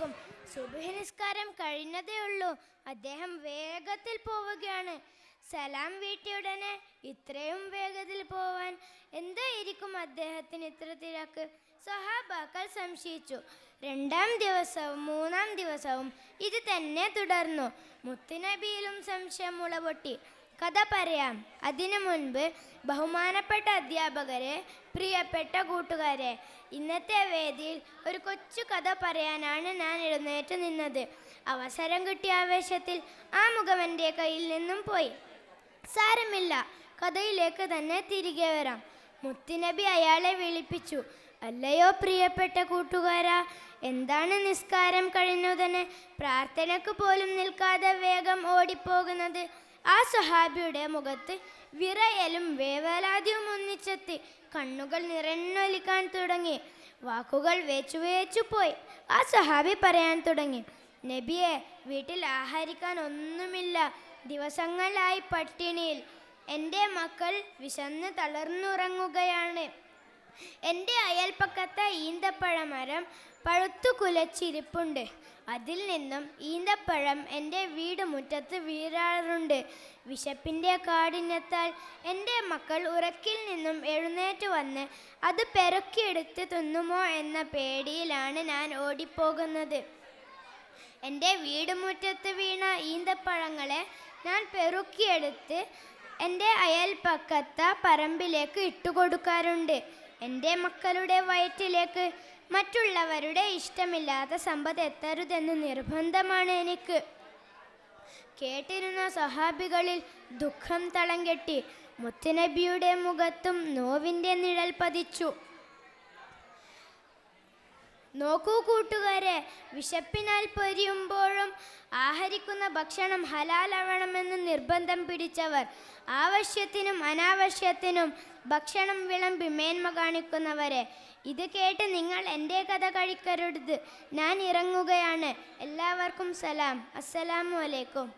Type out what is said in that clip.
വന്നേക്കും സുബഹി നിസ്കാരം കഴിഞ്ഞതേ ഉള്ളൂ അദ്ദേഹം വേഗത്തിൽ പോവുകയാണ് സലാം വീട്ടിയുടനെ ഇത്രയും വേഗത്തിൽ പോവാൻ എന്തായിരിക്കും അദ്ദേഹത്തിന് ഇത്ര തിരക്ക് സഹാബാക്കൾ സംശയിച്ചു രണ്ടാം ദിവസവും മൂന്നാം ദിവസവും ഇത് തന്നെ തുടർന്നു മുത്തുനബിയിലും സംശയം മുളപൊട്ടി കഥ പറയാം അതിനു മുൻപ് ബഹുമാനപ്പെട്ട അധ്യാപകരെ പ്രിയപ്പെട്ട കൂട്ടുകാരെ ഇന്നത്തെ വേദിയിൽ ഒരു കൊച്ചു കഥ പറയാനാണ് ഞാൻ എഴുന്നേറ്റ് നിന്നത് അവസരം കിട്ടിയ ആവേശത്തിൽ ആ മുഖം എൻ്റെ കയ്യിൽ നിന്നും പോയി സാരമില്ല കഥയിലേക്ക് തന്നെ തിരികെ വരാം മുത്തിനബി അയാളെ വിളിപ്പിച്ചു അല്ലയോ പ്രിയപ്പെട്ട കൂട്ടുകാരാ എന്താണ് നിസ്കാരം കഴിഞ്ഞുതന്നെ പ്രാർത്ഥനക്ക് പോലും നിൽക്കാതെ വേഗം ഓടിപ്പോകുന്നത് ആ സഹാബിയുടെ മുഖത്ത് വിറയലും വേവലാതിയും ഒന്നിച്ചെത്തി കണ്ണുകൾ നിറഞ്ഞൊലിക്കാൻ തുടങ്ങി വാക്കുകൾ വേച്ചു വേച്ചു പോയി ആ സഹാബി പറയാൻ തുടങ്ങി നബിയെ വീട്ടിൽ ആഹരിക്കാൻ ഒന്നുമില്ല ദിവസങ്ങളായി പട്ടിണിയിൽ എൻ്റെ മക്കൾ വിശന്ന് തളർന്നുറങ്ങുകയാണ് എൻ്റെ അയൽപ്പക്കത്ത് ഈന്തപ്പഴമരം പഴുത്തു കുലച്ചിരിപ്പുണ്ട് അതിൽ നിന്നും ഈന്തപ്പഴം എൻ്റെ വീട് മുറ്റത്ത് വീഴാറുണ്ട് വിശപ്പിൻ്റെ കാഠിന്യത്താൽ എൻ്റെ മക്കൾ ഉറക്കിൽ നിന്നും എഴുന്നേറ്റ് വന്ന് അത് പെറുക്കിയെടുത്ത് തിന്നുമോ എന്ന പേടിയിലാണ് ഞാൻ ഓടിപ്പോകുന്നത് എൻ്റെ വീട് മുറ്റത്ത് വീണ ഈന്തപ്പഴങ്ങളെ ഞാൻ പെറുക്കിയെടുത്ത് എൻ്റെ അയൽപ്പക്കത്ത പറമ്പിലേക്ക് ഇട്ടുകൊടുക്കാറുണ്ട് എൻ്റെ മക്കളുടെ വയറ്റിലേക്ക് മറ്റുള്ളവരുടെ ഇഷ്ടമില്ലാത്ത സമ്പത്ത് എത്തരുതെന്ന് നിർബന്ധമാണ് എനിക്ക് കേട്ടിരുന്ന സഹാബികളിൽ ദുഃഖം തളം കെട്ടി മുത്തനബിയുടെ മുഖത്തും നോവിൻ്റെ നിഴൽ പതിച്ചു നോക്കൂ കൂട്ടുകാരെ വിശപ്പിനാൽ പൊരിയുമ്പോഴും കഴിക്കുന്ന ഭക്ഷണം ഹലാലാവണമെന്ന് നിർബന്ധം പിടിച്ചവർ ആവശ്യത്തിനും അനാവശ്യത്തിനും ഭക്ഷണം വിളമ്പി മേന്മ കാണിക്കുന്നവരെ ഇത് കേട്ട് നിങ്ങൾ എൻ്റെ കഥ കഴിക്കരുത് ഞാൻ ഇറങ്ങുകയാണ് എല്ലാവർക്കും സലാം അസ്സലാമു അലൈക്കും